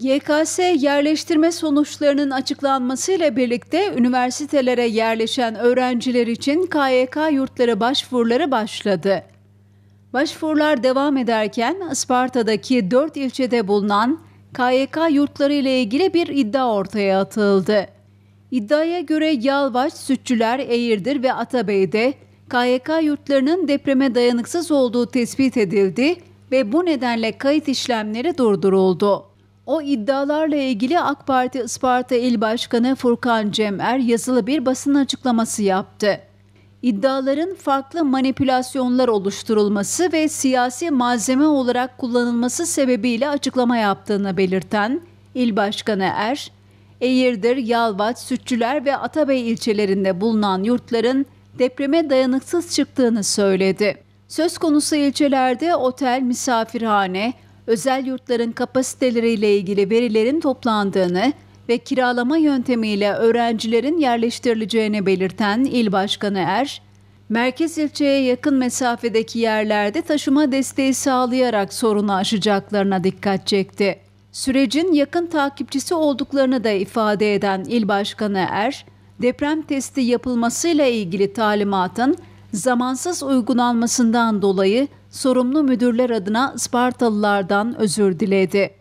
YKS yerleştirme sonuçlarının açıklanmasıyla birlikte üniversitelere yerleşen öğrenciler için KYK yurtları başvuruları başladı. Başvurular devam ederken Isparta'daki 4 ilçede bulunan KYK yurtları ile ilgili bir iddia ortaya atıldı. İddiaya göre Yalvaç, Sütçüler, Eğirdir ve Atabey'de KYK yurtlarının depreme dayanıksız olduğu tespit edildi ve bu nedenle kayıt işlemleri durduruldu. O iddialarla ilgili AK Parti Isparta İl Başkanı Furkan Cemer yazılı bir basın açıklaması yaptı. İddiaların farklı manipülasyonlar oluşturulması ve siyasi malzeme olarak kullanılması sebebiyle açıklama yaptığını belirten İl Başkanı Er, Eğirdir, Yalvaç, Sütçüler ve Atabey ilçelerinde bulunan yurtların depreme dayanıksız çıktığını söyledi. Söz konusu ilçelerde otel, misafirhane, özel yurtların kapasiteleriyle ilgili verilerin toplandığını ve kiralama yöntemiyle öğrencilerin yerleştirileceğini belirten İl Başkanı Er, merkez ilçeye yakın mesafedeki yerlerde taşıma desteği sağlayarak sorunu aşacaklarına dikkat çekti. Sürecin yakın takipçisi olduklarını da ifade eden İl Başkanı Er, deprem testi yapılmasıyla ilgili talimatın zamansız uygulanmasından dolayı sorumlu müdürler adına Spartalılardan özür diledi.